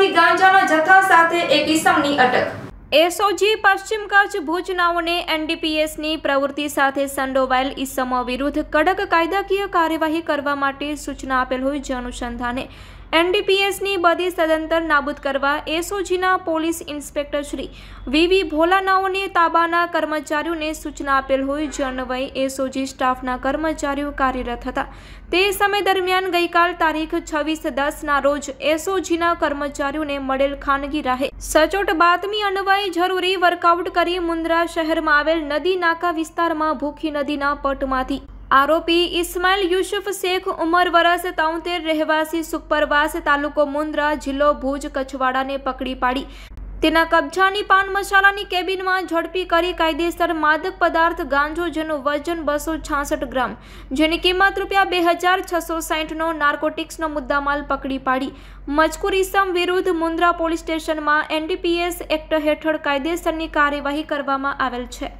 જિલ્લામાંથી ગાંજાના જથ્થા સાથે એક ઇસમની અટક એસઓજી પશ્ચિમ કચ્છ ભુજ નાઓને એનડીપીએસની પ્રવૃત્તિ સાથે સંડોવાયેલ ઇસમો વિરુદ્ધ કડક કાયદાકીય કાર્યવાહી કરવા માટે સૂચના આપેલ હોય જે અનુસંધાને NDPS ની બદી સદંતર નાબૂદ કરવા એસઓજી ના police inspector Shri VV Bhola નાઓ ની તાબાના કર્મચારીઓ ને સૂચના આપેલ હોય જનવાય એસઓજી સ્ટાફ ના કર્મચારીઓ કાર્યરત હતા તે સમય દરમિયાન ગઈકાલ તારીખ 26/10 ના રોજ એસઓજી ના કર્મચારીઓ ને મડેલ ખાણગી રાહે સચોટ બાતમી અણવાય જરૂરી વર્કઆઉટ કરી મુંદ્રા શહેર માં આવેલ નદી નાકા વિસ્તાર માં ભૂખી નદી ના પટ માંથી આરોપી ઇસ્માઇલ યુસુફ શેખ ઉમર વરસે 73 રહેવાસી સુપરવાસે તાલુકો મુંદ્રા જિલ્લો ભુજ કછવાડાને પકડી પાડી તેના કબજાની પાન મસાલાની કેબિનમાં ઝડપી કરી કાયદેસર মাদক પદાર્થ ગાંજો જનો વજન 266 ગ્રામ જેની કિંમત રૂપિયા 2660 નો નાર્કોટિક્સનો મુદ્દામાલ પકડી પાડી મજકુરીસમ વિરુદ્ધ મુંદ્રા પોલીસ સ્ટેશનમાં એન્ડપીએસ એક્ટ હેઠળ કાયદેસરની કાર્યવાહી કરવામાં આવેલ છે